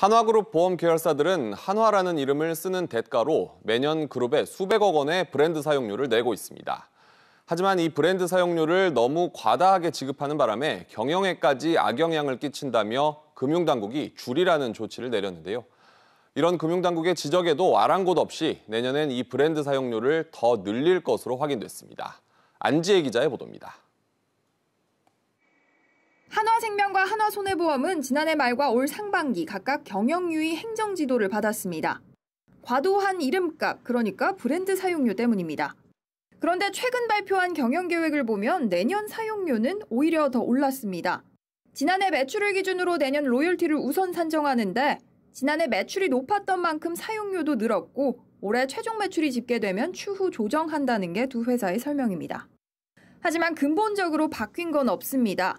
한화그룹 보험 계열사들은 한화라는 이름을 쓰는 대가로 매년 그룹에 수백억 원의 브랜드 사용료를 내고 있습니다. 하지만 이 브랜드 사용료를 너무 과다하게 지급하는 바람에 경영에까지 악영향을 끼친다며 금융당국이 줄이라는 조치를 내렸는데요. 이런 금융당국의 지적에도 아랑곳 없이 내년엔 이 브랜드 사용료를 더 늘릴 것으로 확인됐습니다. 안지혜 기자의 보도입니다. 한화생명과 한화손해보험은 지난해 말과 올 상반기 각각 경영유의 행정지도를 받았습니다. 과도한 이름값, 그러니까 브랜드 사용료 때문입니다. 그런데 최근 발표한 경영계획을 보면 내년 사용료는 오히려 더 올랐습니다. 지난해 매출을 기준으로 내년 로열티를 우선 산정하는데 지난해 매출이 높았던 만큼 사용료도 늘었고 올해 최종 매출이 집계되면 추후 조정한다는 게 두 회사의 설명입니다. 하지만 근본적으로 바뀐 건 없습니다.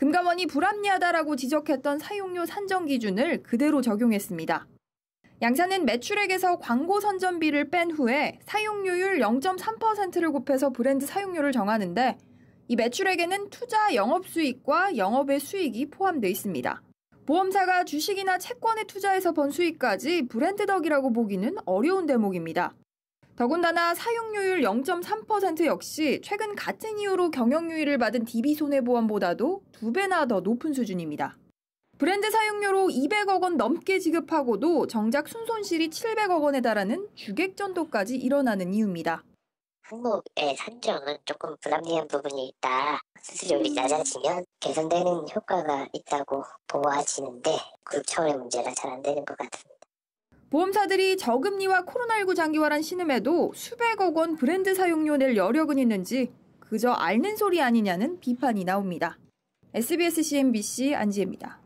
금감원이 불합리하다라고 지적했던 사용료 산정 기준을 그대로 적용했습니다. 양사는 매출액에서 광고 선전비를 뺀 후에 사용료율 0.3%를 곱해서 브랜드 사용료를 정하는데 이 매출액에는 투자 영업 수익과 영업의 수익이 포함되어 있습니다. 보험사가 주식이나 채권에 투자해서 번 수익까지 브랜드 덕이라고 보기는 어려운 대목입니다. 더군다나 사용료율 0.3% 역시 최근 같은 이유로 경영유예를 받은 DB손해보험보다도 두 배나 더 높은 수준입니다. 브랜드 사용료로 200억 원 넘게 지급하고도 정작 순손실이 700억 원에 달하는 주객전도까지 일어나는 이유입니다. 한국의 산정은 조금 불합리한 부분이 있다. 수수료율이 음. 낮아지면 개선되는 효과가 있다고 보아지는데 그룹 차원의 문제가잘 안 되는 것 같은 보험사들이 저금리와 코로나19 장기화란 신음에도 수백억 원 브랜드 사용료 낼 여력은 있는지 그저 앓는 소리 아니냐는 비판이 나옵니다. SBS CNBC 안지혜입니다.